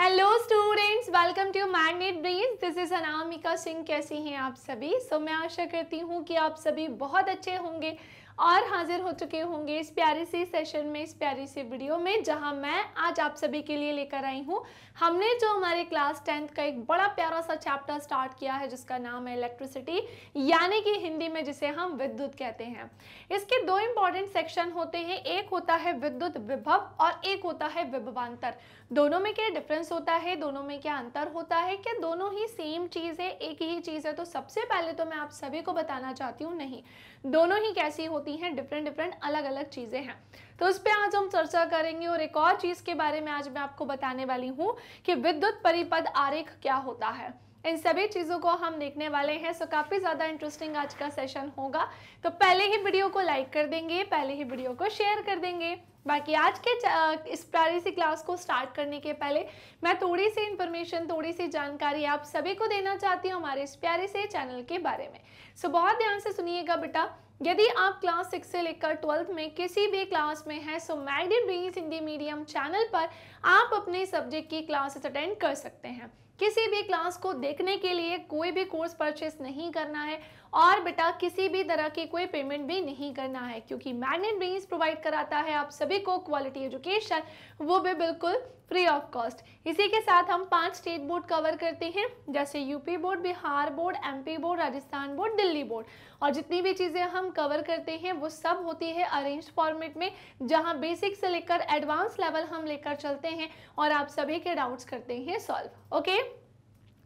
Hello students welcome to Magnet Brains this is Anamika Singh कैसी हैं आप सभी सो so, मैं आशा करती हूँ कि आप सभी बहुत अच्छे होंगे और हाजिर हो चुके होंगे इस प्यारे से सेशन में इस प्यारे से वीडियो में जहां मैं आज आप सभी के लिए लेकर आई हूं हमने जो हमारे क्लास टेंथ का एक बड़ा प्यारा सा चैप्टर स्टार्ट किया है जिसका नाम है इलेक्ट्रिसिटी यानी कि हिंदी में जिसे हम विद्युत कहते हैं इसके दो इंपॉर्टेंट सेक्शन होते हैं एक होता है विद्युत विभव और एक होता है विभवान्तर दोनों में क्या डिफरेंस होता है दोनों में क्या अंतर होता है क्या दोनों ही सेम चीज़ है एक ही चीज़ है तो सबसे पहले तो मैं आप सभी को बताना चाहती हूँ नहीं दोनों ही कैसी होती होती हैं डिफरेंट डिफरेंट अलग अलग चीज़ें हैं तो उस पर आज हम चर्चा करेंगे और एक और चीज़ के बारे में आज मैं आपको बताने वाली हूँ कि विद्युत परिपद आरेख क्या होता है इन सभी चीज़ों को हम देखने वाले हैं सो काफ़ी ज़्यादा इंटरेस्टिंग आज का सेशन होगा तो पहले ही वीडियो को लाइक कर देंगे पहले ही वीडियो को शेयर कर देंगे बाकी आज के इस प्यारी सी क्लास को स्टार्ट करने के पहले मैं थोड़ी सी इंफॉर्मेशन थोड़ी सी जानकारी आप सभी को देना चाहती हूँ हमारे इस प्यारे से चैनल के बारे में सो बहुत ध्यान से सुनिएगा बेटा यदि आप क्लास सिक्स से लेकर ट्वेल्थ में किसी भी क्लास में हैं सो मैगडेड बीज हिंदी मीडियम चैनल पर आप अपने सब्जेक्ट की क्लासेस अटेंड कर सकते हैं किसी भी क्लास को देखने के लिए कोई भी कोर्स परचेस नहीं करना है और बेटा किसी भी तरह की कोई पेमेंट भी नहीं करना है क्योंकि मैगनेट ब्रेन्स प्रोवाइड कराता है आप सभी को क्वालिटी एजुकेशन वो भी बिल्कुल फ्री ऑफ कॉस्ट इसी के साथ हम पांच स्टेट बोर्ड कवर करते हैं जैसे UP board Bihar board MP board Rajasthan board Delhi board और जितनी भी चीज़ें हम कवर करते हैं वो सब होती है अरेंज फॉर्मेट में जहाँ बेसिक से लेकर एडवांस लेवल हम लेकर चलते हैं और आप सभी के डाउट्स करते हैं सॉल्व ओके okay?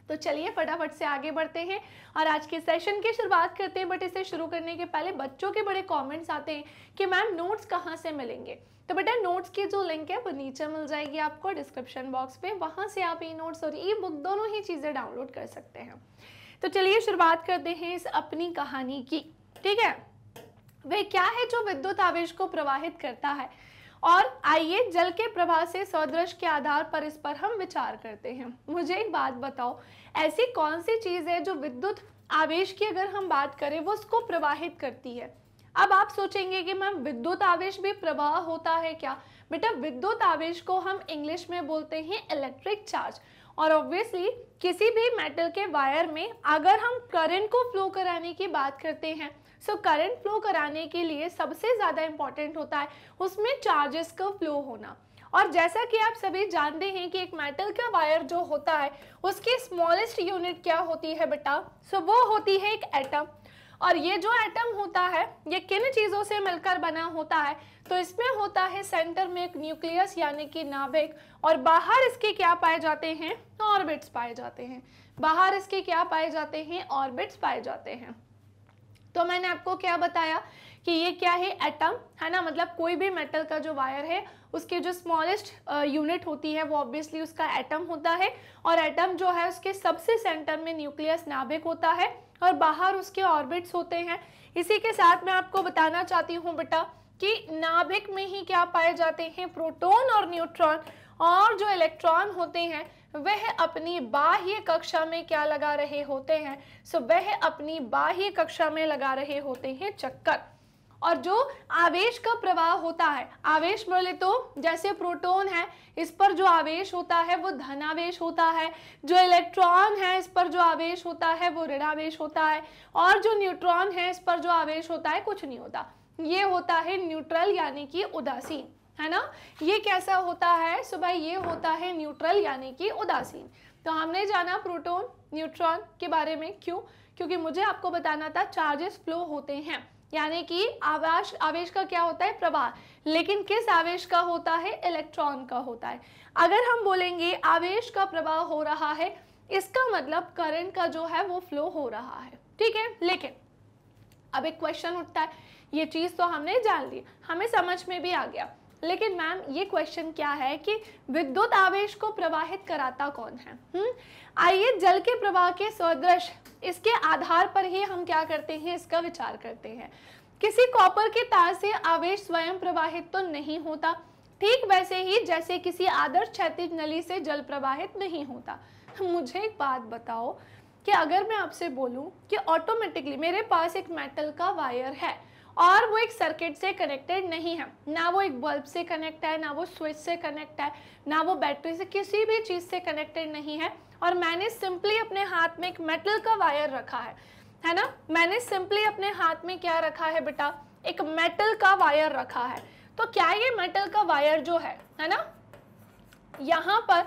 तो चलिए फटाफट से आगे बढ़ते हैं और आज के सेशन की शुरुआत करते हैं बट इसे शुरू करने के पहले बच्चों के बड़े कमेंट्स आते हैं कि मैम नोट्स कहाँ से मिलेंगे तो बेटा नोट्स की जो लिंक है वो नीचे मिल जाएगी आपको डिस्क्रिप्शन बॉक्स में वहाँ से आप ई नोट्स और ई बुक दोनों ही चीज़ें डाउनलोड कर सकते हैं तो चलिए शुरुआत करते हैं इस अपनी कहानी की ठीक है वे क्या है जो विद्युत आवेश को प्रवाहित करता है और आइए जल के प्रभाव से सदृश के आधार पर इस पर हम विचार करते हैं मुझे एक बात बताओ ऐसी कौन सी चीज़ है जो विद्युत आवेश की अगर हम बात करें वो उसको प्रवाहित करती है अब आप सोचेंगे कि मैम विद्युत आवेश भी प्रवाह होता है क्या बेटा विद्युत आवेश को हम इंग्लिश में बोलते हैं इलेक्ट्रिक चार्ज और ऑब्वियसली किसी भी मेटल के वायर में अगर हम करंट को फ्लो कराने की बात करते हैं सो करंट फ्लो कराने के लिए सबसे ज़्यादा इम्पॉर्टेंट होता है उसमें चार्जेस का फ्लो होना और जैसा कि आप सभी जानते हैं कि एक मेटल का वायर जो होता है उसकी स्मॉलेस्ट यूनिट क्या होती है बेटा सो वो होती है एक एटम और ये जो एटम होता है ये किन चीज़ों से मिलकर बना होता है तो इसमें होता है सेंटर में एक न्यूक्लियस यानी कि नाभिक और बाहर इसके क्या पाए जाते हैं ऑर्बिट्स पाए जाते हैं बाहर इसके क्या पाए जाते हैं ऑर्बिट्स पाए जाते हैं तो मैंने आपको क्या बताया कि ये क्या है एटम है ना मतलब कोई भी मेटल का जो वायर है उसके जो स्मॉलेस्ट यूनिट होती है वो ऑब्वियसली उसका एटम होता है और एटम जो है उसके सबसे सेंटर में न्यूक्लियस नाभिक होता है और बाहर उसके ऑर्बिट्स होते हैं इसी के साथ मैं आपको बताना चाहती हूँ बेटा कि नाभिक में ही क्या पाए जाते हैं प्रोटोन और न्यूट्रॉन और जो इलेक्ट्रॉन होते हैं वह अपनी बाह्य कक्षा में क्या लगा रहे होते हैं सो वह अपनी बाह्य कक्षा में लगा रहे होते हैं चक्कर और जो आवेश का प्रवाह होता है आवेश बोले तो जैसे प्रोटॉन है इस पर जो आवेश होता है वो धनावेश होता है जो इलेक्ट्रॉन है इस पर जो आवेश होता है वो ऋणावेश होता है और जो न्यूट्रॉन है इस पर जो आवेश होता है कुछ नहीं होता ये होता है न्यूट्रल यानी कि उदासीन है ना ये कैसा होता है सुबह ये होता है न्यूट्रल यानी कि उदासीन तो हमने जाना प्रोटोन न्यूट्रॉन के बारे में क्यों क्योंकि मुझे आपको बताना था चार्जेस फ्लो होते हैं यानी कि आवेश आवेश का क्या होता है प्रवाह लेकिन किस आवेश का होता है इलेक्ट्रॉन का होता है अगर हम बोलेंगे आवेश का प्रवाह हो रहा है इसका मतलब करंट का जो है वो फ्लो हो रहा है ठीक है लेकिन अब एक क्वेश्चन उठता है ये चीज़ तो हमने जान ली हमें समझ में भी आ गया लेकिन मैम ये क्वेश्चन क्या है कि विद्युत आवेश को प्रवाहित कराता कौन है हम्म? आइए जल के प्रवाह के सदृश इसके आधार पर ही हम क्या करते हैं इसका विचार करते हैं किसी कॉपर के तार से आवेश स्वयं प्रवाहित तो नहीं होता ठीक वैसे ही जैसे किसी आदर्श क्षैतिज नली से जल प्रवाहित नहीं होता मुझे एक बात बताओ कि अगर मैं आपसे बोलूं कि ऑटोमेटिकली मेरे पास एक मेटल का वायर है और वो एक सर्किट से कनेक्टेड नहीं है ना वो एक बल्ब से कनेक्ट है ना वो स्विच से कनेक्ट है ना वो बैटरी से किसी भी चीज़ से कनेक्टेड नहीं है और मैंने सिंपली अपने हाथ में एक मेटल का वायर रखा है है ना मैंने सिंपली अपने हाथ में क्या रखा है बेटा एक मेटल का वायर रखा है तो क्या ये मेटल का वायर जो है है ना यहाँ पर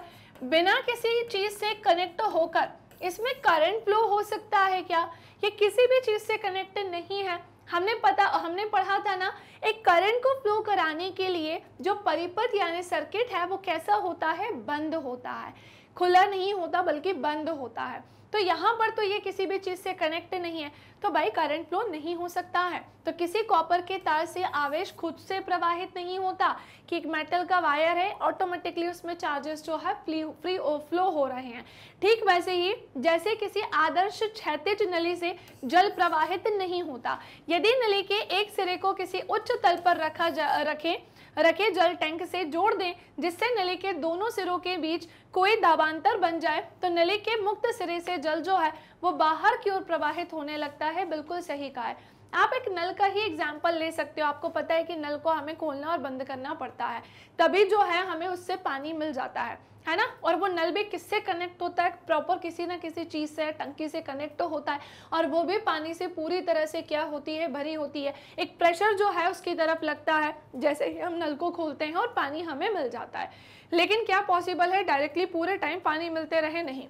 बिना किसी चीज़ से कनेक्ट होकर इसमें करंट फ्लो हो सकता है क्या ये किसी भी चीज़ से कनेक्टेड नहीं है हमने पता हमने पढ़ा था ना एक करंट को फ्लो कराने के लिए जो परिपथ यानी सर्किट है वो कैसा होता है बंद होता है खुला नहीं होता बल्कि बंद होता है तो यहाँ पर तो ये किसी भी चीज़ से कनेक्ट नहीं है तो भाई करंट फ्लो नहीं हो सकता है तो किसी कॉपर के तार से आवेश खुद से प्रवाहित नहीं होता कि एक मेटल का वायर है ऑटोमेटिकली उसमें चार्जेस जो है फ्री फ्लो हो रहे हैं ठीक वैसे ही जैसे किसी आदर्श क्षैतिज नली से जल प्रवाहित नहीं होता यदि नली के एक सिरे को किसी उच्च तल पर रखा जा रखें रखे जल टैंक से जोड़ दें जिससे नली के दोनों सिरों के बीच कोई दाबांतर बन जाए तो नली के मुक्त सिरे से जल जो है वो बाहर की ओर प्रवाहित होने लगता है बिल्कुल सही कहा है आप एक नल का ही एग्जाम्पल ले सकते हो आपको पता है कि नल को हमें खोलना और बंद करना पड़ता है तभी जो है हमें उससे पानी मिल जाता है है ना और वो नल भी किससे कनेक्ट होता है प्रॉपर किसी ना किसी चीज़ से टंकी से कनेक्ट तो होता है और वो भी पानी से पूरी तरह से क्या होती है भरी होती है एक प्रेशर जो है उसकी तरफ लगता है जैसे ही हम नल को खोलते हैं और पानी हमें मिल जाता है लेकिन क्या पॉसिबल है डायरेक्टली पूरे टाइम पानी मिलते रहे नहीं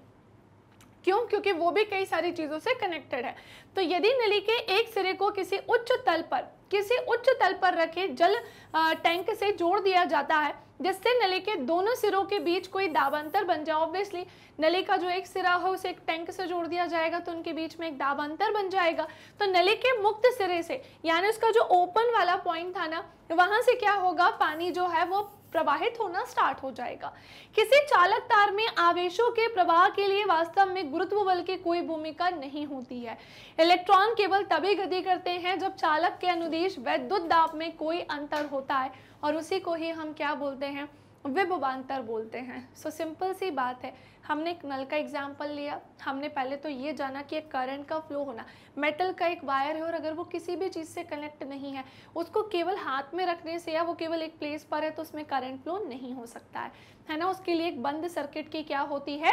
क्यों क्योंकि वो भी कई सारी चीज़ों से कनेक्टेड है तो यदि नली के एक सिरे को किसी उच्च तल पर किसी उच्च तल पर रखे जल टैंक से जोड़ दिया जाता है जिससे नली के दोनों सिरों के बीच कोई दाबांतर बन जाए ऑब्वियसली नली का जो एक सिरा हो उसे एक टैंक से जोड़ दिया जाएगा तो उनके बीच में एक दाबांतर बन जाएगा तो नली के मुक्त सिरे से यानी उसका जो ओपन वाला पॉइंट था ना वहां से क्या होगा पानी जो है वो प्रवाहित होना स्टार्ट हो जाएगा किसी चालक तार में आवेशों के प्रवाह के लिए वास्तव में गुरुत्व बल की कोई भूमिका नहीं होती है इलेक्ट्रॉन केवल तभी गति करते हैं जब चालक के अनुदेश वैद्युत दाब में कोई अंतर होता है और उसी को ही हम क्या बोलते हैं विभवान्तर बोलते हैं सो सिंपल सी बात है हमने एक नल का एग्जाम्पल लिया हमने पहले तो ये जाना कि एक करंट का फ्लो होना मेटल का एक वायर है और अगर वो किसी भी चीज़ से कनेक्ट नहीं है उसको केवल हाथ में रखने से या वो केवल एक प्लेस पर है तो उसमें करंट फ्लो नहीं हो सकता है है ना उसके लिए एक बंद सर्किट की क्या होती है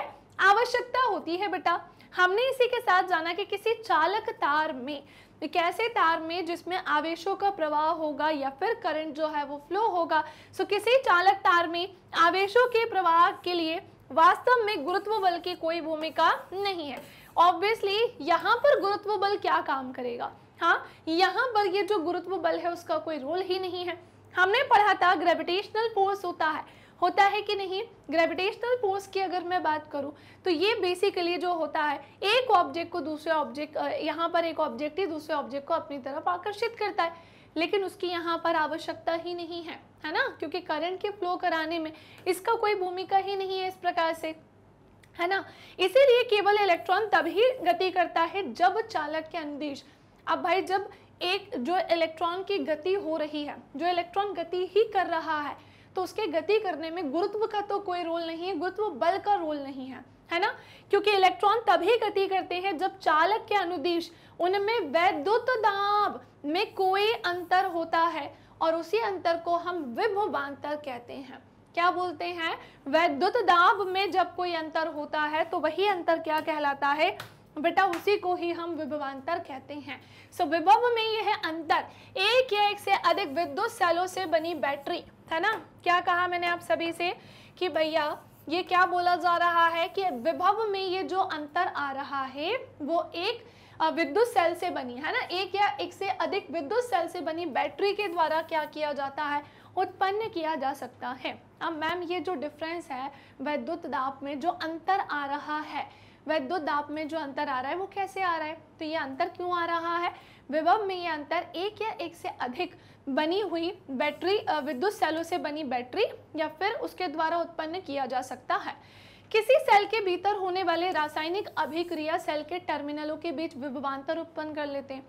आवश्यकता होती है बेटा हमने इसी के साथ जाना कि किसी चालक तार में एक ऐसे तार में जिसमें आवेशों का प्रवाह होगा या फिर करंट जो है वो फ्लो होगा सो किसी चालक तार में आवेशों के प्रवाह के लिए वास्तव में गुरुत्व बल की कोई भूमिका नहीं है ऑब्वियसली यहाँ पर गुरुत्व बल क्या काम करेगा हाँ यहाँ पर ये जो गुरुत्व बल है उसका कोई रोल ही नहीं है हमने पढ़ा था ग्रेविटेशनल फोर्स होता है होता है कि नहीं ग्रेविटेशनल फोर्स की अगर मैं बात करूं तो ये बेसिकली जो होता है एक ऑब्जेक्ट को दूसरे ऑब्जेक्ट यहाँ पर एक ऑब्जेक्ट ही दूसरे ऑब्जेक्ट को अपनी तरफ आकर्षित करता है लेकिन उसकी यहाँ पर आवश्यकता ही नहीं है है ना क्योंकि करंट के फ्लो कराने में इसका कोई भूमिका ही नहीं है इस प्रकार से है ना इसीलिए केवल इलेक्ट्रॉन तभी गति करता है जब चालक के अंदेश अब भाई जब एक जो इलेक्ट्रॉन की गति हो रही है जो इलेक्ट्रॉन गति ही कर रहा है तो उसके गति करने में गुरुत्व का तो कोई रोल नहीं है गुरुत्व बल का रोल नहीं है है ना क्योंकि इलेक्ट्रॉन तभी गति करते हैं जब चालक के अनुदेश उनमें वैद्युत दाब में कोई अंतर होता है और उसी अंतर को हम विभवांतर कहते हैं क्या बोलते हैं वैद्युत दाब में जब कोई अंतर होता है तो वही अंतर क्या कहलाता है बेटा उसी को ही हम विभवांतर कहते हैं सो so, विभव में यह अंतर एक या एक से अधिक विद्युत सेलों से बनी बैटरी है ना क्या कहा मैंने आप सभी से कि भैया ये क्या बोला जा रहा है कि विभव में ये जो अंतर आ रहा है वो एक विद्युत सेल से बनी है ना एक या एक से अधिक विद्युत सेल से बनी बैटरी के द्वारा क्या किया जाता है उत्पन्न किया जा सकता है अब मैम ये जो डिफरेंस है वैद्युत दाप में जो अंतर आ रहा है वैद्युत दाप में जो अंतर आ रहा है वो कैसे आ रहा है तो ये अंतर क्यों आ रहा है विभव में ये अंतर एक या एक से अधिक बनी हुई बैटरी विद्युत सेलों से बनी बैटरी या फिर उसके द्वारा उत्पन्न किया जा सकता है किसी सेल के भीतर होने वाले रासायनिक अभिक्रिया सेल के टर्मिनलों के बीच विभवान्तर उत्पन्न कर लेते हैं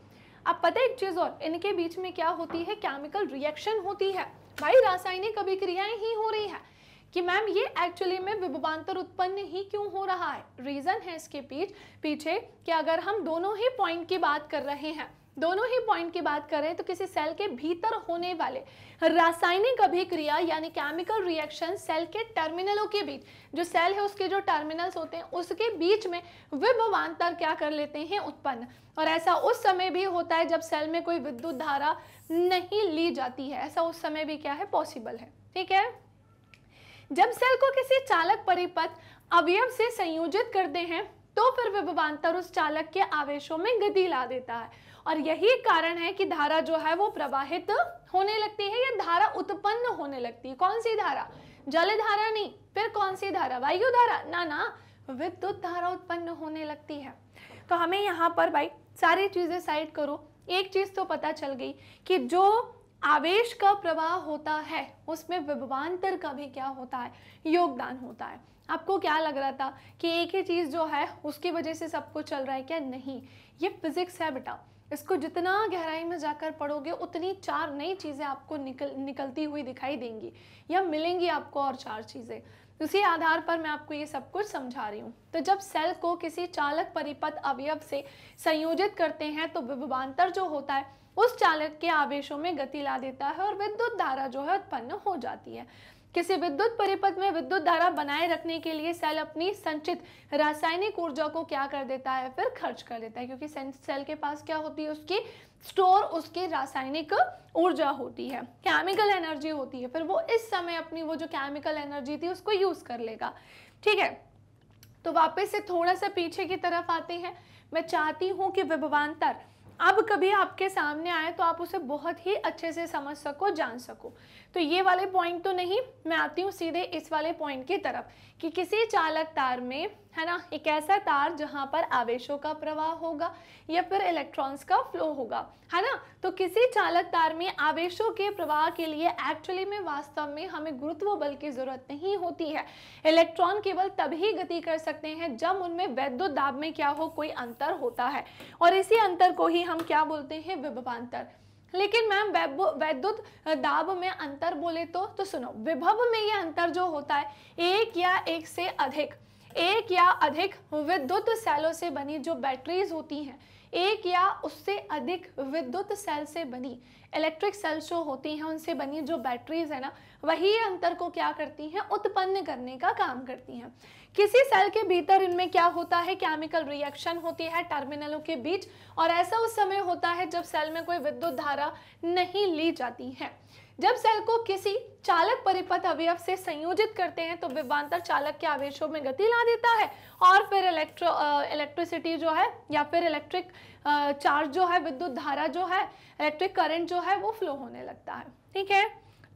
अब पता है एक चीज़ और इनके बीच में क्या होती है केमिकल रिएक्शन होती है भाई रासायनिक अभिक्रियाएं ही हो रही है कि मैम ये एक्चुअली में विभवान्तर उत्पन्न ही क्यों हो रहा है रीज़न है इसके पीछ पीछे कि अगर हम दोनों ही पॉइंट की बात कर रहे हैं दोनों ही पॉइंट की बात करें तो किसी सेल के भीतर होने वाले रासायनिक अभिक्रिया यानी केमिकल रिएक्शन सेल के टर्मिनलों के बीच जो सेल है उसके जो टर्मिनल्स होते हैं उसके बीच में विभवान्तर क्या कर लेते हैं उत्पन्न और ऐसा उस समय भी होता है जब सेल में कोई विद्युत धारा नहीं ली जाती है ऐसा उस समय भी क्या है पॉसिबल है ठीक है जब सेल को किसी चालक परिपथ अवयव से संयोजित करते हैं तो फिर विभवान्तर उस चालक के आवेशों में गति ला देता है और यही कारण है कि धारा जो है वो प्रवाहित होने लगती है या धारा उत्पन्न होने लगती है कौन सी धारा जल धारा नहीं फिर कौन सी धारा वायु धारा ना ना विद्युत धारा उत्पन्न होने लगती है तो हमें यहाँ पर भाई सारी चीज़ें साइड करो एक चीज़ तो पता चल गई कि जो आवेश का प्रवाह होता है उसमें विभवान्तर का भी क्या होता है योगदान होता है आपको क्या लग रहा था कि एक ही चीज़ जो है उसकी वजह से सब कुछ चल रहा है क्या नहीं ये फिजिक्स है बेटा इसको जितना गहराई में जाकर पढ़ोगे उतनी चार नई चीज़ें आपको निकल निकलती हुई दिखाई देंगी या मिलेंगी आपको और चार चीज़ें उसी आधार पर मैं आपको ये सब कुछ समझा रही हूँ तो जब सेल को किसी चालक परिपथ अवयव से संयोजित करते हैं तो विभवान्तर जो होता है उस चालक के आवेशों में गति ला देता है और विद्युत धारा जो है उत्पन्न हो जाती है किसी विद्युत परिपथ में विद्युत धारा बनाए रखने के लिए सेल अपनी संचित रासायनिक ऊर्जा को क्या कर देता है फिर खर्च कर देता है क्योंकि सेल के पास क्या होती है उसकी स्टोर उसकी रासायनिक ऊर्जा होती है केमिकल एनर्जी होती है फिर वो इस समय अपनी वो जो केमिकल एनर्जी थी उसको यूज़ कर लेगा ठीक है तो वापस से थोड़ा सा पीछे की तरफ आते हैं मैं चाहती हूं कि विभवान्तर अब कभी आपके सामने आए तो आप उसे बहुत ही अच्छे से समझ सको जान सको तो ये वाले पॉइंट तो नहीं मैं आती हूँ सीधे इस वाले पॉइंट की तरफ कि किसी चालक तार में है ना एक ऐसा तार जहाँ पर आवेशों का प्रवाह होगा या फिर इलेक्ट्रॉन्स का फ्लो होगा है ना तो किसी चालक तार में आवेशों के प्रवाह के लिए एक्चुअली में वास्तव में हमें गुरुत्व बल की जरूरत नहीं होती है इलेक्ट्रॉन केवल तभी गति कर सकते हैं जब उनमें वैद्युत दाब में क्या हो कोई अंतर होता है और इसी अंतर को ही हम क्या बोलते हैं विभवांतर लेकिन मैम वैद्युत दाब में अंतर बोले तो तो सुनो विभव में ये अंतर जो होता है एक या एक से अधिक एक या अधिक विद्युत सेलों से बनी जो बैटरीज होती हैं एक या उससे अधिक विद्युत सेल से बनी इलेक्ट्रिक सेल्स जो होती हैं उनसे बनी जो बैटरीज है ना वही अंतर को क्या करती हैं उत्पन्न करने का काम करती हैं किसी सेल के भीतर इनमें क्या होता है केमिकल रिएक्शन होती है टर्मिनलों के बीच और ऐसा उस समय होता है जब सेल में कोई विद्युत धारा नहीं ली जाती है जब सेल को किसी चालक परिपथ अवयव से संयोजित करते हैं तो विभांतर चालक के आवेशों में गति ला देता है और फिर इलेक्ट्रो इलेक्ट्रिसिटी जो है या फिर इलेक्ट्रिक चार्ज जो है विद्युत धारा जो है इलेक्ट्रिक करंट जो है वो फ्लो होने लगता है ठीक है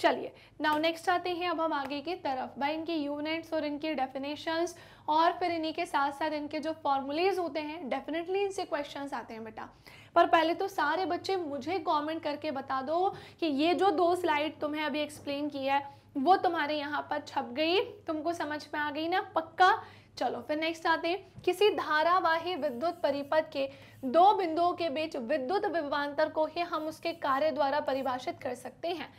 चलिए नाउ नेक्स्ट आते हैं अब हम आगे की तरफ भाई इनकी यूनिट्स और इनके डेफिनेशंस और फिर इन्हीं के साथ साथ इनके जो फॉर्मूलेज होते हैं डेफिनेटली इनसे क्वेश्चंस आते हैं बेटा पर पहले तो सारे बच्चे मुझे कमेंट करके बता दो कि ये जो दो स्लाइड तुम्हें अभी एक्सप्लेन किया है वो तुम्हारे यहाँ पर छप गई तुमको समझ में आ गई ना पक्का चलो फिर नेक्स्ट आते हैं किसी धारावाही विद्युत परिपथ के दो बिंदुओं के बीच विद्युत विभवांतर को ही हम उसके कार्य द्वारा परिभाषित कर सकते हैं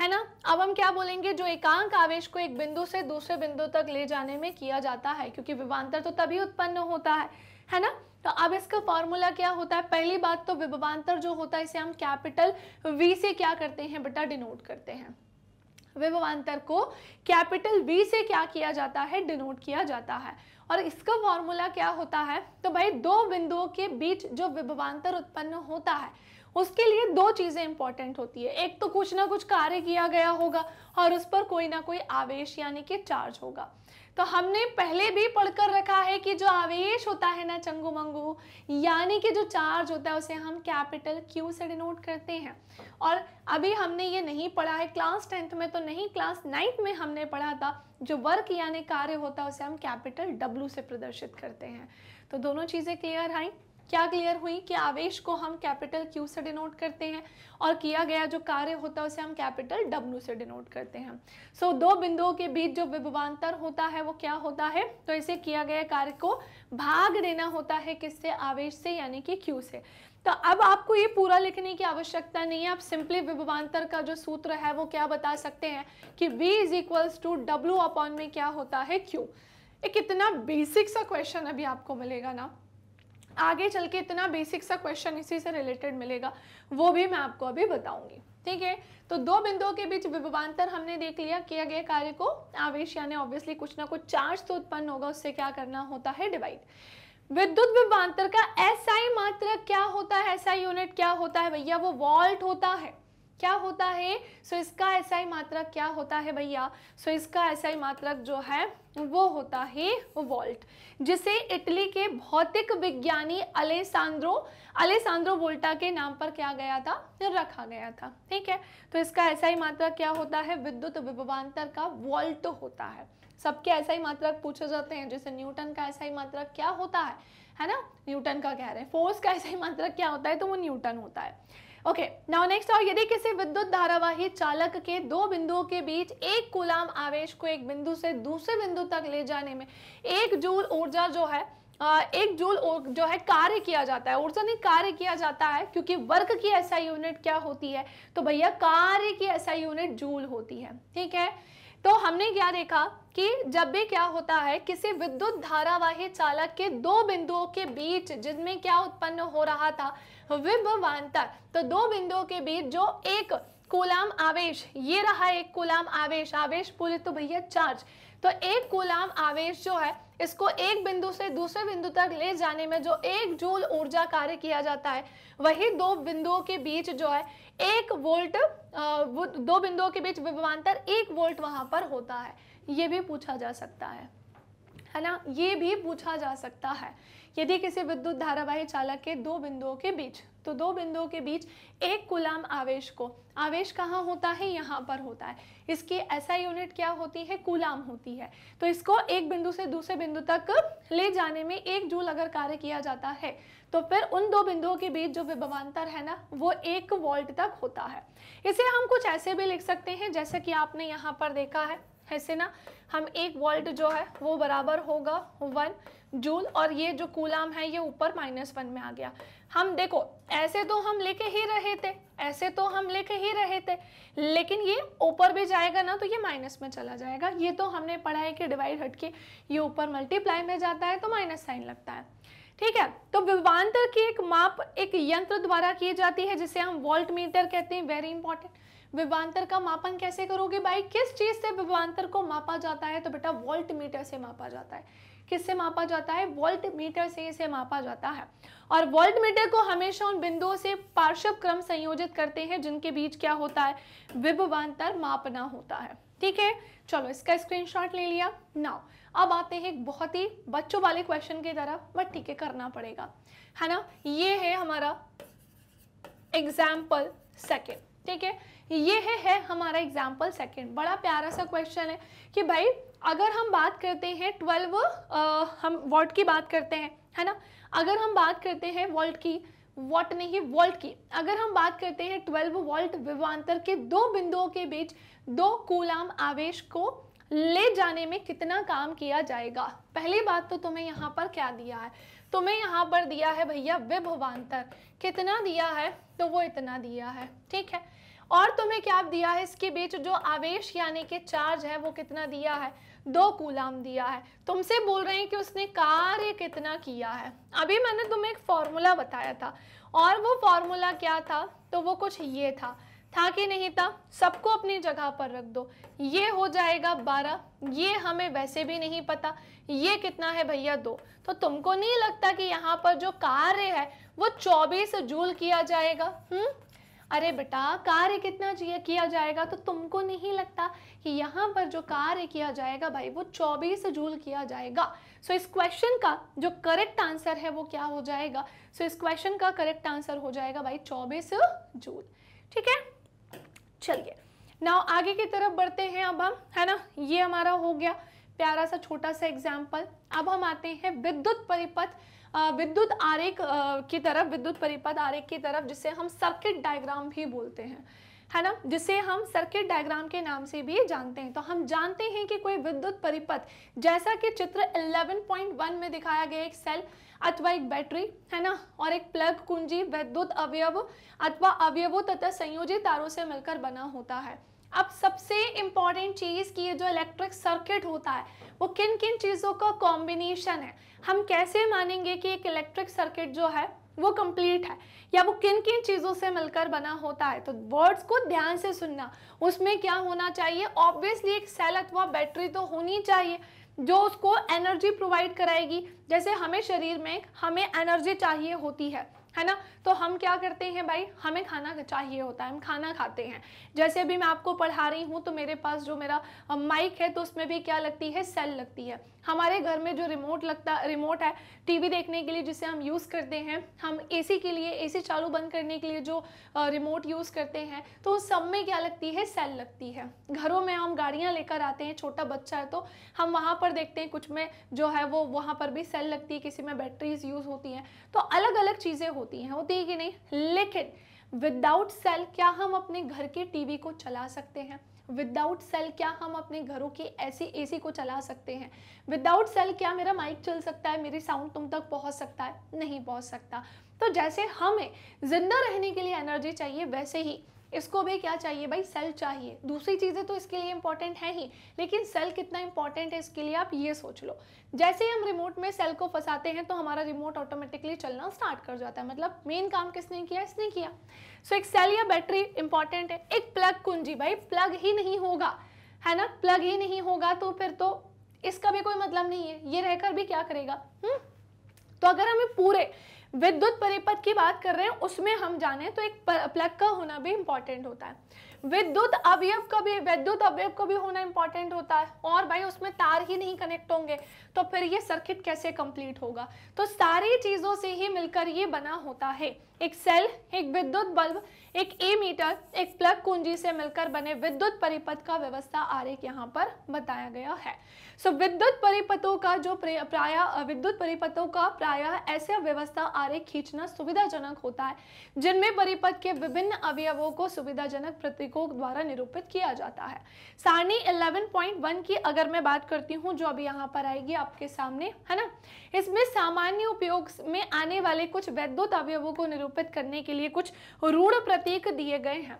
है ना अब हम क्या बोलेंगे जो एकांक आवेश को एक बिंदु से दूसरे बिंदु तक ले जाने में किया जाता है क्योंकि विभांतर तो तभी उत्पन्न होता है है ना तो अब इसका फॉर्मूला क्या होता है पहली बात तो विभवान्तर जो होता है इसे हम कैपिटल वी से क्या करते हैं बेटा डिनोट करते हैं विभवांतर को कैपिटल वी से क्या किया जाता है डिनोट किया जाता है और इसका फॉर्मूला क्या होता है तो भाई दो बिंदुओं के बीच जो विभवांतर उत्पन्न होता है उसके लिए दो चीज़ें इंपॉर्टेंट होती है एक तो कुछ ना कुछ कार्य किया गया होगा और उस पर कोई ना कोई आवेश यानी कि चार्ज होगा तो हमने पहले भी पढ़कर रखा है कि जो आवेश होता है ना चंगू मंगू यानी कि जो चार्ज होता है उसे हम कैपिटल क्यू से डिनोट करते हैं और अभी हमने ये नहीं पढ़ा है क्लास टेंथ में तो नहीं क्लास नाइन्थ में हमने पढ़ा था जो वर्क यानी कार्य होता है उसे हम कैपिटल डब्लू से प्रदर्शित करते हैं तो दोनों चीज़ें क्लियर आई क्या क्लियर हुई कि आवेश को हम कैपिटल क्यू से डिनोट करते हैं और किया गया जो कार्य होता है उसे हम कैपिटल डब्ल्यू से डिनोट करते हैं सो so, दो बिंदुओं के बीच जो विभवान्तर होता है वो क्या होता है तो इसे किया गया कार्य को भाग देना होता है किससे आवेश से यानी कि क्यू से तो अब आपको ये पूरा लिखने की आवश्यकता नहीं है आप सिंपली विभवान्तर का जो सूत्र है वो क्या बता सकते हैं कि v is equals to W upon में क्या होता है क्यू एक इतना बेसिक सा क्वेश्चन अभी आपको मिलेगा ना आगे चल के इतना बेसिक सा क्वेश्चन इसी से रिलेटेड मिलेगा वो भी मैं आपको अभी बताऊंगी ठीक है तो दो बिंदुओं के बीच विभवान्तर हमने देख लिया किया गया कार्य को आवेश यानी ऑब्वियसली कुछ ना कुछ चार्ज तो उत्पन्न होगा उससे क्या करना होता है डिवाइड विद्युत विभवान्तर का एसआई मात्रक क्या होता है ऐसा यूनिट क्या होता है भैया वो वॉल्ट होता है क्या होता है सो so, इसका एसआई मात्रक क्या होता है भैया सो so, इसका एसआई मात्रक जो है वो होता है वोल्ट जिसे इटली के भौतिक विज्ञानी अलेसांद्रो अलेसांद्रो वोल्टा के नाम पर क्या गया था रखा गया था ठीक है तो इसका ऐसा ही मात्रा क्या होता है विद्युत विभवान्तर का वोल्ट होता है सबके ऐसा ही मात्रक पूछे जाते हैं जैसे न्यूटन का ऐसा ही मात्रक क्या होता है है ना न्यूटन का कह रहे हैं फोर्स का ऐसा ही मात्रक क्या होता है तो वो न्यूटन होता है ओके नाउ नेक्स्ट और यदि किसी विद्युत धारावाही चालक के दो बिंदुओं के बीच एक कुलाम आवेश को एक बिंदु से दूसरे बिंदु तक ले जाने में एक जूल ऊर्जा जो है एक जूल जो है कार्य किया जाता है ऊर्जा नहीं कार्य किया जाता है क्योंकि वर्क की ऐसा यूनिट क्या होती है तो भैया कार्य की ऐसा यूनिट जूल होती है ठीक है तो हमने क्या देखा कि जब भी क्या होता है किसी विद्युत धारावाही चालक के दो बिंदुओं के बीच जिनमें क्या उत्पन्न हो रहा था विभ वांतर तो दो बिंदुओं के बीच जो एक कोलाम आवेश ये रहा एक कोलाम आवेश आवेश पूरे तो भैया चार्ज तो एक कोलाम आवेश जो है इसको एक बिंदु से दूसरे बिंदु तक ले जाने में जो एक जूल ऊर्जा कार्य किया जाता है वही दो बिंदुओं के बीच जो है एक वोल्ट दो बिंदुओं के बीच विभवान्तर एक वोल्ट वहां पर होता है ये भी पूछा जा सकता है है ना ये भी पूछा जा सकता है यदि किसी विद्युत धारावाही चालक के दो बिंदुओं के बीच तो दो बिंदुओं के बीच एक कुलाम आवेश को आवेश कहाँ होता है यहाँ पर होता है इसकी ऐसा यूनिट क्या होती है कुलाम होती है तो इसको एक बिंदु से दूसरे बिंदु तक ले जाने में एक जूल अगर कार्य किया जाता है तो फिर उन दो बिंदुओं के बीच जो विभवान्तर है ना वो एक वोल्ट तक होता है इसे हम कुछ ऐसे भी लिख सकते हैं जैसे कि आपने यहाँ पर देखा है ऐसे ना हम एक वोल्ट जो है वो बराबर होगा वन जूल और ये जो कूलाम है ये ऊपर माइनस वन में आ गया हम देखो ऐसे तो हम लेके ही रहे थे ऐसे तो हम लेके ही रहे थे लेकिन ये ऊपर भी जाएगा ना तो ये माइनस में चला जाएगा ये तो हमने पढ़ा है कि डिवाइड हटके ये ऊपर मल्टीप्लाई में जाता है तो माइनस साइन लगता है ठीक है तो विवांतर की एक माप एक यंत्र द्वारा की जाती है जिसे हम वोल्ट मीटर कहते हैं वेरी इंपॉर्टेंट विभवांतर का मापन कैसे करोगे भाई किस चीज़ से विभवांतर को मापा जाता है तो बेटा वोल्ट मीटर से मापा जाता है किससे मापा जाता है वोल्ट मीटर से इसे मापा जाता है और वोल्ट मीटर को हमेशा उन बिंदुओं से पार्श्व क्रम संयोजित करते हैं जिनके बीच क्या होता है विभवांतर मापना होता है ठीक है चलो इसका स्क्रीनशॉट ले लिया नाउ अब आते हैं एक बहुत ही बच्चों वाले क्वेश्चन की तरफ बट ठीक है करना पड़ेगा है ना ये है हमारा एग्जाम्पल सेकेंड ठीक है ये है, है हमारा एग्जाम्पल सेकेंड बड़ा प्यारा सा क्वेश्चन है कि भाई अगर हम बात करते हैं ट्वेल्व हम वॉट की बात करते हैं है ना अगर हम बात करते हैं वॉल्ट की वॉट नहीं वॉल्ट की अगर हम बात करते हैं ट्वेल्व वॉल्ट विवांतर के दो बिंदुओं के बीच दो कूलाम आवेश को ले जाने में कितना काम किया जाएगा पहली बात तो तुम्हें यहाँ पर क्या दिया है तुम्हें यहाँ पर दिया है भैया विभवान्तर कितना दिया है तो वो इतना दिया है ठीक है और तुम्हें क्या दिया है इसके बीच जो आवेश यानी कि चार्ज है वो कितना दिया है दो कूलाम दिया है तुमसे बोल रहे हैं कि उसने कार्य कितना किया है अभी मैंने तुम्हें एक फॉर्मूला बताया था और वो फॉर्मूला क्या था तो वो कुछ ये था था कि नहीं था सबको अपनी जगह पर रख दो ये हो जाएगा बारह ये हमें वैसे भी नहीं पता ये कितना है भैया दो तो तुमको नहीं लगता कि यहाँ पर जो कार्य है वो चौबीस जूल किया जाएगा हम्म अरे बेटा कार्य कितना किया जाएगा तो तुमको नहीं लगता कि यहाँ पर जो कार्य किया जाएगा भाई वो 24 जूल किया जाएगा सो so, इस क्वेश्चन का जो करेक्ट आंसर है वो क्या हो जाएगा सो so, इस क्वेश्चन का करेक्ट आंसर हो जाएगा भाई 24 जूल ठीक है चलिए नाउ आगे की तरफ बढ़ते हैं अब हम है ना ये हमारा हो गया प्यारा सा छोटा सा एग्जाम्पल अब हम आते हैं विद्युत परिपथ विद्युत आरेख की तरफ विद्युत परिपथ आरेख की तरफ जिसे हम सर्किट डायग्राम भी बोलते हैं है ना जिसे हम सर्किट डायग्राम के नाम से भी जानते हैं तो हम जानते हैं कि कोई विद्युत परिपथ जैसा कि चित्र 11.1 में दिखाया गया एक सेल अथवा एक बैटरी है ना और एक प्लग कुंजी विद्युत अवयव अथवा अवयवों तथा संयोजित तारों से मिलकर बना होता है अब सबसे इम्पॉर्टेंट चीज़ कि ये जो इलेक्ट्रिक सर्किट होता है वो किन किन चीज़ों का कॉम्बिनेशन है हम कैसे मानेंगे कि एक इलेक्ट्रिक सर्किट जो है वो कंप्लीट है या वो किन किन चीज़ों से मिलकर बना होता है तो वर्ड्स को ध्यान से सुनना उसमें क्या होना चाहिए ऑब्वियसली एक सेल अथवा बैटरी तो होनी चाहिए जो उसको एनर्जी प्रोवाइड कराएगी जैसे हमें शरीर में हमें एनर्जी चाहिए होती है है ना तो हम क्या करते हैं भाई हमें खाना चाहिए होता है हम खाना खाते हैं जैसे अभी मैं आपको पढ़ा रही हूँ तो मेरे पास जो मेरा माइक है तो उसमें भी क्या लगती है सेल लगती है हमारे घर में जो रिमोट लगता रिमोट है टीवी देखने के लिए जिसे हम यूज़ करते हैं हम एसी के लिए एसी चालू बंद करने के लिए जो रिमोट यूज़ करते हैं तो उस सब में क्या लगती है सेल लगती है घरों में हम गाड़ियाँ लेकर आते हैं छोटा बच्चा है तो हम वहाँ पर देखते हैं कुछ में जो है वो वहाँ पर भी सेल लगती है किसी में बैटरीज यूज़ होती हैं तो अलग अलग चीज़ें होती होती हैं होती है कि नहीं लेकिन विदाउट सेल क्या हम अपने घर के टीवी को चला सकते हैं विदाउट सेल क्या हम अपने घरों की ऐसी ए को चला सकते हैं विदाउट सेल क्या मेरा माइक चल सकता है मेरी साउंड तुम तक पहुंच सकता है नहीं पहुंच सकता तो जैसे हमें ज़िंदा रहने के लिए एनर्जी चाहिए वैसे ही इसको भी क्या चाहिए भाई सेल चाहिए दूसरी चीज़ें तो इसके लिए इंपॉर्टेंट है ही लेकिन सेल कितना इंपॉर्टेंट है इसके लिए आप ये सोच लो जैसे ही हम रिमोट में सेल को फंसाते हैं तो हमारा रिमोट ऑटोमेटिकली चलना स्टार्ट कर जाता है मतलब मेन काम किसने किया इसने किया सो so, एक सेल या बैटरी इंपॉर्टेंट है एक प्लग कुंजी भाई प्लग ही नहीं होगा है ना प्लग ही नहीं होगा तो फिर तो इसका भी कोई मतलब नहीं है ये रहकर भी क्या करेगा हुँ? हम्म? तो अगर हमें पूरे विद्युत परिपथ की बात कर रहे हैं उसमें हम जाने तो एक प्लग का होना भी इम्पॉर्टेंट होता है विद्युत अवयव का भी विद्युत अवयव का भी होना इम्पॉर्टेंट होता है और भाई उसमें तार ही नहीं कनेक्ट होंगे तो फिर ये सर्किट कैसे कंप्लीट होगा तो सारी चीज़ों से ही मिलकर ये बना होता है एक सेल एक विद्युत बल्ब एक ए मीटर एक प्लग कुंजी से मिलकर बने विद्युत परिपथ का व्यवस्था आरेख यहाँ पर बताया गया है सो विद्युत परिपथों का जो प्राय विद्युत परिपथों का प्राय ऐसे व्यवस्था आरेख खींचना सुविधाजनक होता है जिनमें परिपथ के विभिन्न अवयवों को सुविधाजनक प्रतीकों द्वारा निरूपित किया जाता है सारणी इलेवन की अगर मैं बात करती हूँ जो अभी यहाँ पर आएगी आपके सामने है ना इसमें सामान्य उपयोग में आने वाले कुछ विद्युत अवयवों को निरूप निरूपित करने के लिए कुछ रूढ़ प्रतीक दिए गए हैं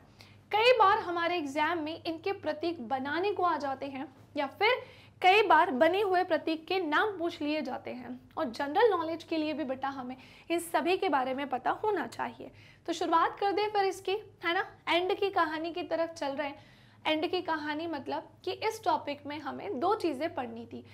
कई बार हमारे एग्जाम में इनके प्रतीक बनाने को आ जाते हैं या फिर कई बार बने हुए प्रतीक के नाम पूछ लिए जाते हैं और जनरल नॉलेज के लिए भी बेटा हमें इन सभी के बारे में पता होना चाहिए तो शुरुआत कर दें फिर इसकी है ना एंड की कहानी की तरफ चल रहे हैं एंड की कहानी मतलब कि इस टॉपिक में हमें दो चीज़ें पढ़नी थी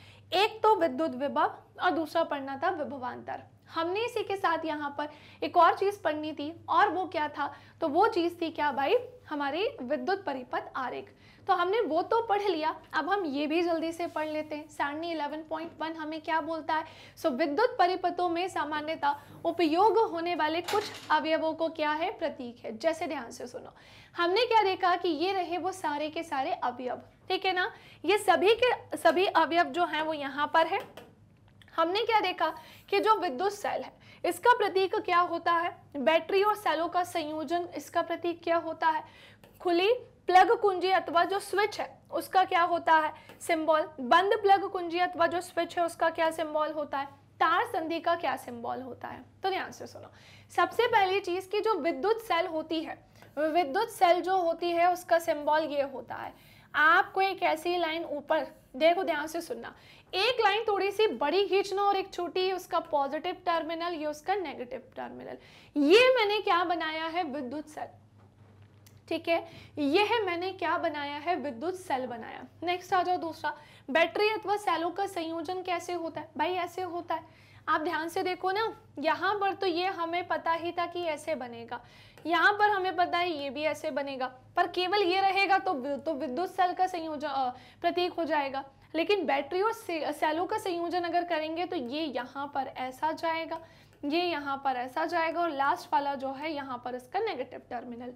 एक तो विद्युत विभव और दूसरा पढ़ना था विभवान्तर हमने इसी के साथ यहाँ पर एक और चीज़ पढ़नी थी और वो क्या था तो वो चीज़ थी क्या भाई हमारी विद्युत परिपथ आरेख तो हमने वो तो पढ़ लिया अब हम ये भी जल्दी से पढ़ लेते हैं सारणी 11.1 हमें क्या बोलता है सो विद्युत परिपथों में सामान्यतः उपयोग होने वाले कुछ अवयवों को क्या है प्रतीक है जैसे ध्यान से सुनो हमने क्या देखा कि ये रहे वो सारे के सारे अवयव ठीक है ना ये सभी के सभी अवयव जो हैं वो यहाँ पर है हमने क्या देखा कि जो विद्युत सेल है इसका प्रतीक क्या होता है बैटरी और सेलों का संयोजन इसका प्रतीक क्या होता है खुली प्लग कुंजी अथवा जो स्विच है उसका क्या होता है सिंबल बंद प्लग कुंजी अथवा जो स्विच है उसका क्या सिंबल होता है तार संधि का क्या सिंबल होता है तो ध्यान से सुनो सबसे पहली चीज की जो विद्युत सेल होती है विद्युत सेल जो होती है उसका सिंबल ये होता है आपको एक ऐसी लाइन ऊपर देखो ध्यान से सुनना एक लाइन थोड़ी सी बड़ी खींचना और एक छोटी उसका पॉजिटिव टर्मिनल ये उसका नेगेटिव टर्मिनल ये मैंने क्या बनाया है विद्युत सेल ठीक है यह मैंने क्या बनाया है विद्युत सेल बनाया नेक्स्ट आ जाओ दूसरा बैटरी अथवा सेलों का संयोजन कैसे होता है भाई ऐसे होता है आप ध्यान से देखो ना यहाँ पर तो ये हमें पता ही था कि ऐसे बनेगा यहाँ पर हमें पता है ये भी ऐसे बनेगा पर केवल ये रहेगा तो तो विद्युत सेल का संयोजन प्रतीक हो जाएगा लेकिन बैटरी और से, सेलों का संयोजन अगर करेंगे तो ये यहाँ पर ऐसा जाएगा ये यहाँ पर ऐसा जाएगा और लास्ट वाला जो है यहाँ पर इसका नेगेटिव टर्मिनल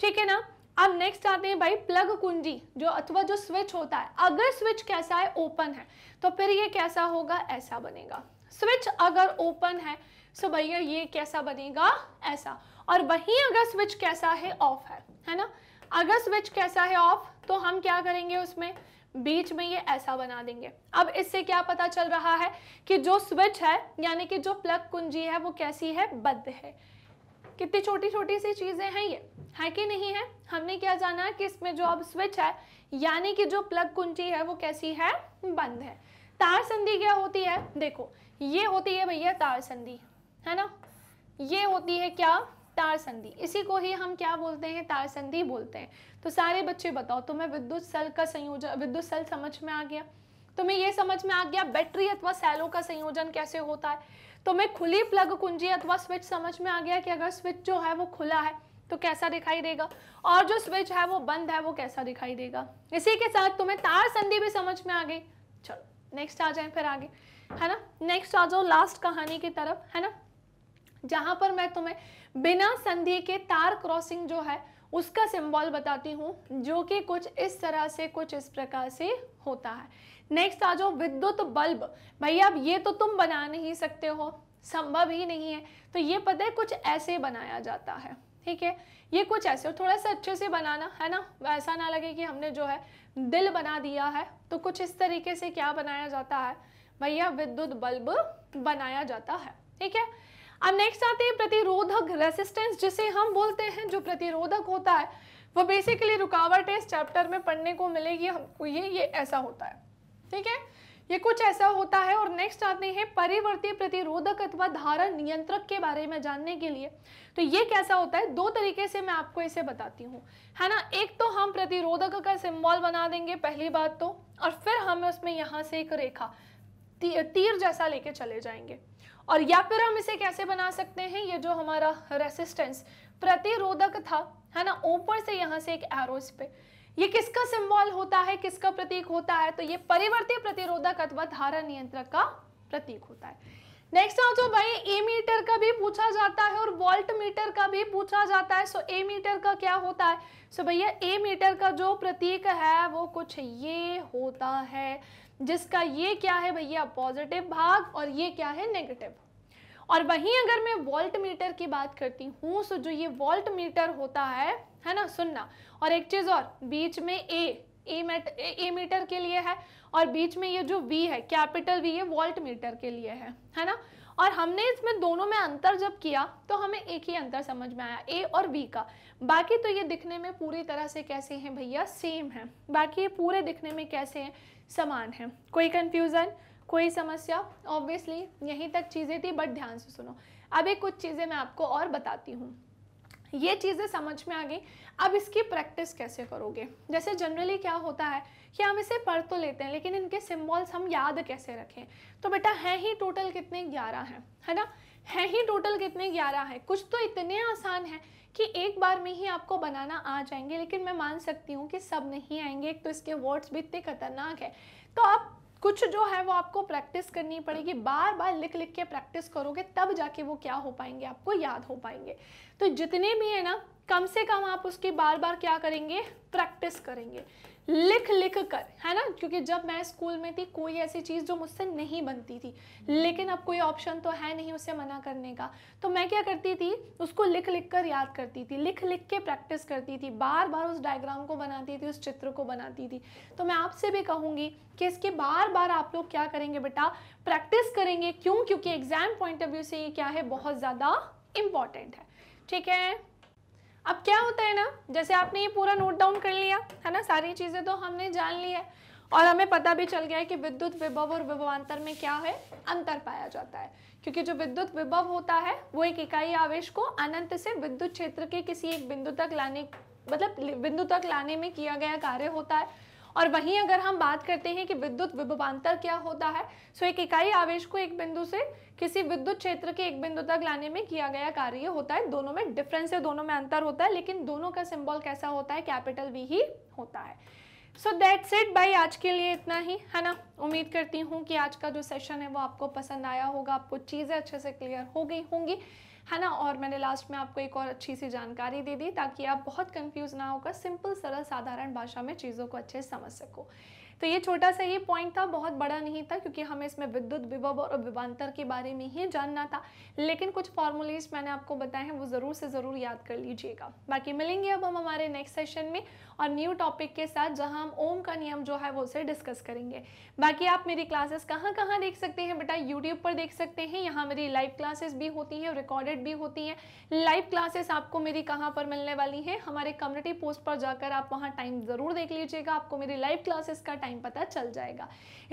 ठीक है ना अब नेक्स्ट आते हैं भाई प्लग कुंजी जो अथवा जो स्विच होता है अगर स्विच कैसा है ओपन है तो फिर ये कैसा होगा ऐसा बनेगा स्विच अगर ओपन है सो भैया ये कैसा बनेगा ऐसा और वहीं अगर स्विच कैसा है ऑफ है है ना अगर स्विच कैसा है ऑफ तो हम क्या करेंगे उसमें बीच में ये ऐसा बना देंगे अब इससे क्या पता चल रहा है कि जो स्विच है यानी कि जो प्लग कुंजी है वो कैसी है बद्ध है कितनी छोटी छोटी सी चीज़ें हैं ये है कि नहीं है हमने क्या जाना कि इसमें जो अब स्विच है यानी कि जो प्लग कुंजी है वो कैसी है बंद है तार संधि क्या होती है देखो ये होती है भैया तार संधि है ना ये होती है क्या तार संधि इसी को ही हम क्या बोलते हैं तार संधि बोलते हैं तो सारे बच्चे बताओ तुम्हें तो विद्युत सल का संयोजन विद्युत सल समझ में आ गया तुम्हें तो ये समझ में आ गया बैटरी अथवा सेलों का संयोजन कैसे होता है तुम्हें तो खुली प्लग कुंजी अथवा स्विच समझ में आ गया कि अगर स्विच जो है वो खुला है तो कैसा दिखाई देगा और जो स्विच है वो बंद है वो कैसा दिखाई देगा इसी के साथ तुम्हें तार संधि भी समझ में आ गई चलो नेक्स्ट आ जाए फिर आगे है ना नेक्स्ट आ जाओ लास्ट कहानी की तरफ है ना जहां पर मैं तुम्हें बिना संधि के तार क्रॉसिंग जो है उसका सिंबल बताती हूँ जो कि कुछ इस तरह से कुछ इस प्रकार से होता है नेक्स्ट आ जाओ विद्युत बल्ब भैया अब ये तो तुम बना नहीं सकते हो संभव ही नहीं है तो ये पता है कुछ ऐसे बनाया जाता है ठीक है ये कुछ ऐसे और थोड़ा सा अच्छे से बनाना है ना वैसा ना लगे कि हमने जो है दिल बना दिया है तो कुछ इस तरीके से क्या बनाया जाता है भैया विद्युत बल्ब बनाया जाता है ठीक है अब नेक्स्ट आते हैं प्रतिरोधक रेसिस्टेंस जिसे हम बोलते हैं जो प्रतिरोधक होता है वो बेसिकली रुकावट इस चैप्टर में पढ़ने को मिलेगी हमको ये ये ऐसा होता है ठीक है ये कुछ ऐसा होता है और नेक्स्ट आते हैं परिवर्ती प्रतिरोधक अथवा धारण नियंत्रक के बारे में जानने के लिए तो ये कैसा होता है दो तरीके से मैं आपको इसे बताती हूँ है ना एक तो हम प्रतिरोधक का सिम्बॉल बना देंगे पहली बात तो और फिर हम उसमें यहाँ से एक रेखा ती, तीर जैसा लेके चले जाएंगे और या फिर हम इसे कैसे बना सकते हैं ये जो हमारा रेसिस्टेंस प्रतिरोधक था है ना ऊपर से यहाँ से एक एरोस पे ये किसका सिंबल होता है किसका प्रतीक होता है तो ये परिवर्तित प्रतिरोधक अथवा धारा नियंत्रक का प्रतीक होता है नेक्स्ट भाई ए मीटर का भी पूछा जाता है और वोल्ट मीटर का भी पूछा जाता है सो ए मीटर का क्या होता है सो भैया ए मीटर का जो प्रतीक है वो कुछ ये होता है जिसका ये क्या है भैया पॉजिटिव भाग और ये क्या है नेगेटिव और वहीं अगर मैं वोल्ट मीटर की बात करती हूँ सो जो ये वोल्ट मीटर होता है है ना सुनना और एक चीज़ और बीच में ए ए मीटर ए मीटर के लिए है और बीच में ये जो वी है कैपिटल वी ये वोल्ट मीटर के लिए है है ना और हमने इसमें दोनों में अंतर जब किया तो हमें एक ही अंतर समझ में आया ए और वी का बाकी तो ये दिखने में पूरी तरह से कैसे हैं भैया सेम है बाकी ये पूरे दिखने में कैसे हैं समान हैं कोई कन्फ्यूज़न कोई समस्या ऑब्वियसली यहीं तक चीज़ें थी बट ध्यान से सुनो अब कुछ चीज़ें मैं आपको और बताती हूँ ये चीज़ें समझ में आ गई अब इसकी प्रैक्टिस कैसे करोगे जैसे जनरली क्या होता है कि हम इसे पढ़ तो लेते हैं लेकिन इनके सिम्बॉल्स हम याद कैसे रखें तो बेटा हैं ही टोटल कितने ग्यारह हैं है ना हैं ही टोटल कितने ग्यारह हैं कुछ तो इतने आसान हैं कि एक बार में ही आपको बनाना आ जाएंगे लेकिन मैं मान सकती हूँ कि सब नहीं आएंगे एक तो इसके वर्ड्स भी इतने खतरनाक है तो आप कुछ जो है वो आपको प्रैक्टिस करनी पड़ेगी बार बार लिख लिख के प्रैक्टिस करोगे तब जाके वो क्या हो पाएंगे आपको याद हो पाएंगे तो जितने भी है ना कम से कम आप उसकी बार बार क्या करेंगे प्रैक्टिस करेंगे लिख लिख कर है ना क्योंकि जब मैं स्कूल में थी कोई ऐसी चीज़ जो मुझसे नहीं बनती थी लेकिन अब कोई ऑप्शन तो है नहीं उसे मना करने का तो मैं क्या करती थी उसको लिख लिख कर याद करती थी लिख लिख के प्रैक्टिस करती थी बार बार उस डायग्राम को बनाती थी उस चित्र को बनाती थी तो मैं आपसे भी कहूँगी कि इसके बार बार आप लोग क्या करेंगे बेटा प्रैक्टिस करेंगे क्यों क्योंकि एग्ज़ाम पॉइंट ऑफ व्यू से ये क्या है बहुत ज़्यादा इम्पॉर्टेंट है ठीक है अब क्या होता है ना जैसे आपने ये पूरा नोट डाउन कर लिया है ना सारी चीज़ें तो हमने जान ली है और हमें पता भी चल गया है कि विद्युत विभव और विभवांतर में क्या है अंतर पाया जाता है क्योंकि जो विद्युत विभव होता है वो एक इकाई आवेश को अनंत से विद्युत क्षेत्र के किसी एक बिंदु तक लाने मतलब बिंदु तक लाने में किया गया कार्य होता है और वहीं अगर हम बात करते हैं कि विद्युत विभवांतर क्या होता है सो तो एक इकाई आवेश को एक बिंदु से किसी विद्युत क्षेत्र के एक बिंदु तक लाने में किया गया कार्य होता है दोनों में डिफरेंस है दोनों में अंतर होता है लेकिन दोनों का सिंबल कैसा होता है कैपिटल वी ही होता है सो दैट्स इट भाई आज के लिए इतना ही है ना उम्मीद करती हूँ कि आज का जो सेशन है वो आपको पसंद आया होगा आपको चीज़ें अच्छे से क्लियर हो गई होंगी है ना और मैंने लास्ट में आपको एक और अच्छी सी जानकारी दे दी ताकि आप बहुत कंफ्यूज ना होकर सिंपल सरल साधारण भाषा में चीज़ों को अच्छे से समझ सको तो ये छोटा सा ये पॉइंट था बहुत बड़ा नहीं था क्योंकि हमें इसमें विद्युत विभव और विभांतर के बारे में ही जानना था लेकिन कुछ फॉर्मुलेज मैंने आपको बताए हैं वो ज़रूर से ज़रूर याद कर लीजिएगा बाकी मिलेंगे अब हम हमारे नेक्स्ट सेशन में और न्यू टॉपिक के साथ जहां हम ओम का नियम जो है वो उसे डिस्कस करेंगे बाकी आप मेरी क्लासेस कहाँ कहाँ देख सकते हैं बेटा यूट्यूब पर देख सकते हैं यहाँ मेरी लाइव क्लासेस भी होती हैं रिकॉर्डेड भी होती हैं लाइव क्लासेस आपको मेरी कहाँ पर मिलने वाली हैं हमारे कम्युनिटी पोस्ट पर जाकर आप वहाँ टाइम ज़रूर देख लीजिएगा आपको मेरी लाइव क्लासेस का टाइम पता चल जाएगा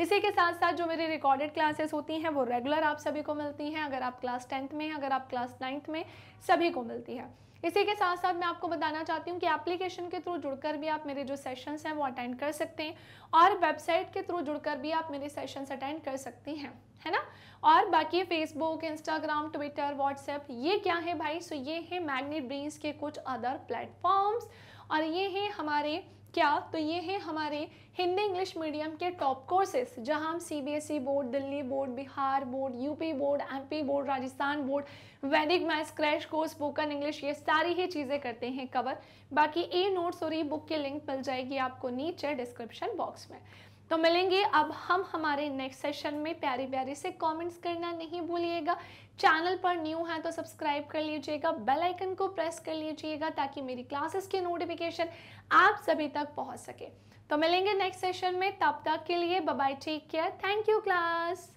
इसी के साथ साथ जो मेरी रिकॉर्डेड क्लासेस होती हैं वो रेगुलर आप सभी को मिलती हैं अगर आप क्लास टेंथ में अगर आप क्लास नाइन्थ में सभी को मिलती है इसी के साथ साथ मैं आपको बताना चाहती हूँ कि एप्लीकेशन के थ्रू जुड़कर भी आप मेरे जो सेशंस हैं वो अटेंड कर सकते हैं और वेबसाइट के थ्रू जुड़कर भी आप मेरे सेशंस अटेंड कर सकती हैं है ना और बाकी फेसबुक इंस्टाग्राम ट्विटर व्हाट्सएप ये क्या है भाई सो ये है मैग्नेट ब्रेन्स के कुछ अदर प्लेटफॉर्म्स और ये है हमारे क्या तो ये है हमारे हिंदी इंग्लिश मीडियम के टॉप कोर्सेस जहां हम CBSE board e Delhi board Bihar board UP board MP board Rajasthan board Vedic maths crash course spoken English ये सारी ही चीज़ें करते हैं कवर बाकी ई नोट्स और ई e बुक की लिंक मिल जाएगी आपको नीचे डिस्क्रिप्शन बॉक्स में तो मिलेंगे अब हम हमारे नेक्स्ट सेशन में प्यारे प्यारे से कमेंट्स करना नहीं भूलिएगा चैनल पर न्यू है तो सब्सक्राइब कर लीजिएगा बेल आइकन को प्रेस कर लीजिएगा ताकि मेरी क्लासेस की नोटिफिकेशन आप सभी तक पहुंच सके तो मिलेंगे नेक्स्ट सेशन में तब तक के लिए bye take care thank you class